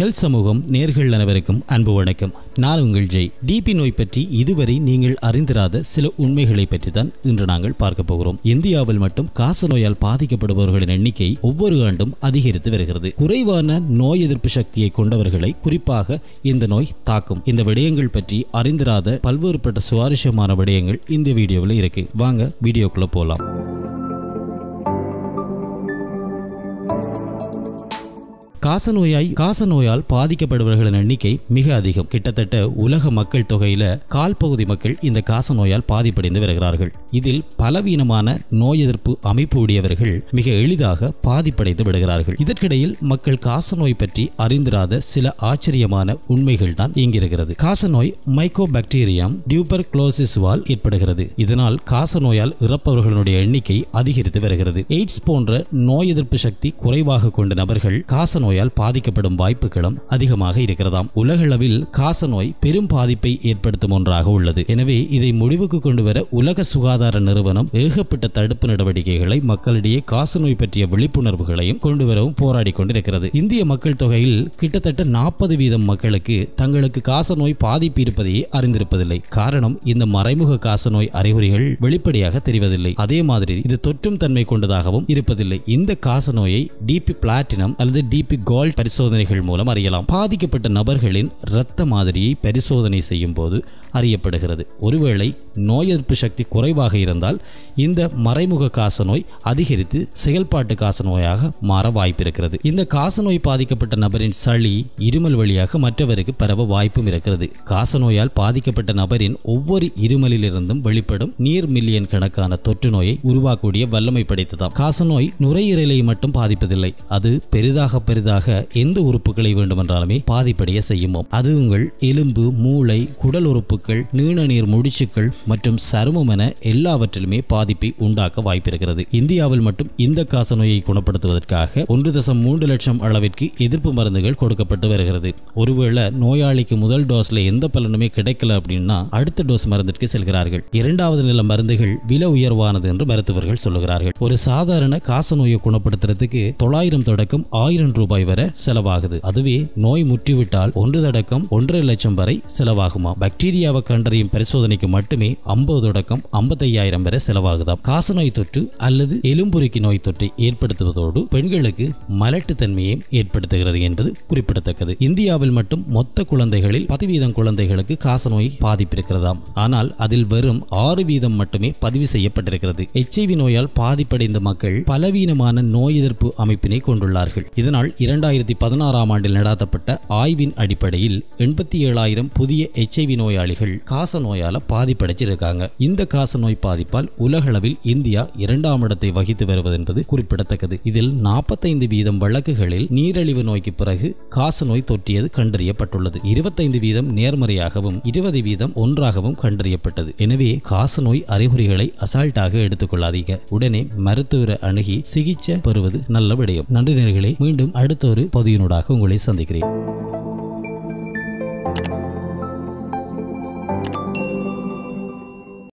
health சமூகம் நேர்கள் அனைவருக்கும் அன்பு வணக்கம் நான் உங்கள் ஜெய் டிபி நோய் பற்றி இதுவரை நீங்கள் அறிந்திராத சில உண்மைகளை பற்றி தான் இன்று நாங்கள் பார்க்க போகிறோம் இந்தியாவில் மட்டும் காச நோயால் பாதிக்கப்படுபவர்களின் எண்ணிக்கை ஒவ்வொரு ஆண்டும் அதிகரித்து வருகிறது குறைவான நோய் எதிர்ப்பு சக்தியை கொண்டவர்களை குறிப்பாக இந்த நோய் தாக்கும் இந்த விடயங்கள் பற்றி அறிந்திராத பல்வேறுபட்ட சுவாரஸ்யமான விடயங்கள் இந்த வீடியோவில் இருக்கு வாங்க வீடியோக்குள்ள போகலாம் காசநோயாய் காசநோயால் பாதிக்கப்படுபவர்களின் எண்ணிக்கை மிக அதிகம் கிட்டத்தட்ட உலக மக்கள் தொகையில கால் பகுதி மக்கள் இந்த காசநோயால் பாதிப்படைந்து வருகிறார்கள் இதில் பலவீனமான நோய் எதிர்ப்பு அமைப்பு உடையவர்கள் மிக எளிதாக பாதிப்படைந்து விடுகிறார்கள் இதற்கிடையில் மக்கள் காசநோய் பற்றி அறிந்திராத சில ஆச்சரியமான உண்மைகள் தான் இங்கிருக்கிறது காசநோய் மைக்கோ பாக்டீரியம் டியூபர் குளோசிஸ்வால் ஏற்படுகிறது இதனால் காசநோயால் இறப்பவர்களுடைய எண்ணிக்கை அதிகரித்து வருகிறது எய்ட்ஸ் போன்ற நோய் எதிர்ப்பு சக்தி குறைவாக கொண்ட நபர்கள் காசநோயால் பாதிக்கப்படும் வாய்ப்புகளும் அதிகமாக இருக்கிறதாம் உலகளவில் காசநோய் பெரும் பாதிப்பை ஏற்படுத்தும் ஒன்றாக உள்ளது எனவே இதை முடிவுக்கு கொண்டு வர உலக சுகாதார சுகாதார நிறுவனம் ஏகப்பட்ட தடுப்பு நடவடிக்கைகளை மக்களிடையே காசநோய் பற்றிய விழிப்புணர்வுகளையும் கொண்டுவரவும் போராடி கொண்டிருக்கிறது இந்திய மக்கள் தொகையில் கிட்டத்தட்ட நாற்பது வீதம் மக்களுக்கு தங்களுக்கு காசநோய் பாதிப்பு இருப்பதையே அறிந்திருப்பதில்லை காரணம் இந்த மறைமுக காசநோய் அறிகுறிகள் வெளிப்படையாக தெரிவதில்லை அதே மாதிரி இது தொற்றும் தன்மை கொண்டதாகவும் இருப்பதில்லை இந்த காசநோயை டிபி பிளாட்டினம் அல்லது டிபி கோல்ட் பரிசோதனைகள் மூலம் அறியலாம் பாதிக்கப்பட்ட நபர்களின் இரத்த மாதிரியை பரிசோதனை செய்யும் போது அறியப்படுகிறது ஒருவேளை நோய் எதிர்ப்பு சக்தி குறைவாக குறைவாக இருந்தால் இந்த மறைமுக காசநோய் அதிகரித்து செயல்பாட்டு காசநோயாக மாற வாய்ப்பிருக்கிறது இந்த காசநோய் பாதிக்கப்பட்ட நபரின் சளி இருமல் வழியாக மற்றவருக்கு பரவ வாய்ப்பும் இருக்கிறது காசநோயால் பாதிக்கப்பட்ட நபரின் ஒவ்வொரு இருமலிலிருந்தும் வெளிப்படும் நீர் மில்லியன் கணக்கான தொற்று நோயை உருவாக்கக்கூடிய வல்லமை படைத்ததாம் காசநோய் நுரையீரலை மட்டும் பாதிப்பதில்லை அது பெரிதாக பெரிதாக எந்த உறுப்புகளை வேண்டுமென்றாலுமே பாதிப்படைய செய்யுமோ அது உங்கள் எலும்பு மூளை குடல் உறுப்புகள் நீர் முடிச்சுக்கள் மற்றும் சருமம் என எல்லா எல்லாவற்றிலுமே பாதிப்பை உண்டாக்க வாய்ப்பிருக்கிறது இந்தியாவில் மட்டும் இந்த காசநோயை குணப்படுத்துவதற்காக ஒன்று தசம் மூன்று லட்சம் அளவிற்கு எதிர்ப்பு மருந்துகள் கொடுக்கப்பட்டு வருகிறது ஒருவேளை நோயாளிக்கு முதல் டோஸ்ல எந்த பலனுமே கிடைக்கல அப்படின்னா அடுத்த டோஸ் மருந்திற்கு செல்கிறார்கள் இரண்டாவது நில மருந்துகள் விலை உயர்வானது என்று மருத்துவர்கள் சொல்லுகிறார்கள் ஒரு சாதாரண காசநோயை குணப்படுத்துறதுக்கு தொள்ளாயிரம் தொடக்கம் ஆயிரம் ரூபாய் வரை செலவாகுது அதுவே நோய் முற்றிவிட்டால் ஒன்று தொடக்கம் ஒன்றரை லட்சம் வரை செலவாகுமா பாக்டீரியாவை கண்டறியும் பரிசோதனைக்கு மட்டுமே ஐம்பது தொடக்கம் ஐம்பத்தி ஐயாயிரம் வரை செலவாகுதாம் காச நோய் தொற்று அல்லது எலும்புரிக்கு நோய் தொற்றை ஏற்படுத்துவதோடு பெண்களுக்கு மலட்டுத்தன்மையை ஏற்படுத்துகிறது என்பது குறிப்பிடத்தக்கது இந்தியாவில் மட்டும் மொத்த குழந்தைகளில் பத்து வீதம் குழந்தைகளுக்கு காசநோய் பாதிப்பிருக்கிறதாம் ஆனால் அதில் வெறும் ஆறு வீதம் மட்டுமே பதிவு செய்யப்பட்டிருக்கிறது எச்ஐவி நோயால் பாதிப்படைந்த மக்கள் பலவீனமான நோய் எதிர்ப்பு அமைப்பினை கொண்டுள்ளார்கள் இதனால் இரண்டாயிரத்தி பதினாறாம் ஆண்டில் நடாத்தப்பட்ட ஆய்வின் அடிப்படையில் எண்பத்தி ஏழாயிரம் புதிய எச்ஐவி நோயாளிகள் காச நோயால பாதிப்படைச்சிருக்காங்க இந்த காச நோய் பாதிப்பால் உலகளவில் இந்தியா இரண்டாம் இடத்தை வகித்து வருவது என்பது குறிப்பிடத்தக்கது இதில் நாற்பத்தைந்து வீதம் வழக்குகளில் நீரிழிவு நோய்க்கு பிறகு காச நோய் தொற்றியது கண்டறியப்பட்டுள்ளது இருபத்தைந்து வீதம் நேர்மறையாகவும் இருபது வீதம் ஒன்றாகவும் கண்டறியப்பட்டது எனவே காச நோய் அறிகுறிகளை அசால்ட்டாக கொள்ளாதீங்க உடனே மருத்துவ அணுகி சிகிச்சை பெறுவது நல்ல விடயம் நன்றி நேர்களை மீண்டும் அடுத்த ஒரு பதிவினூடாக உங்களை சந்திக்கிறேன்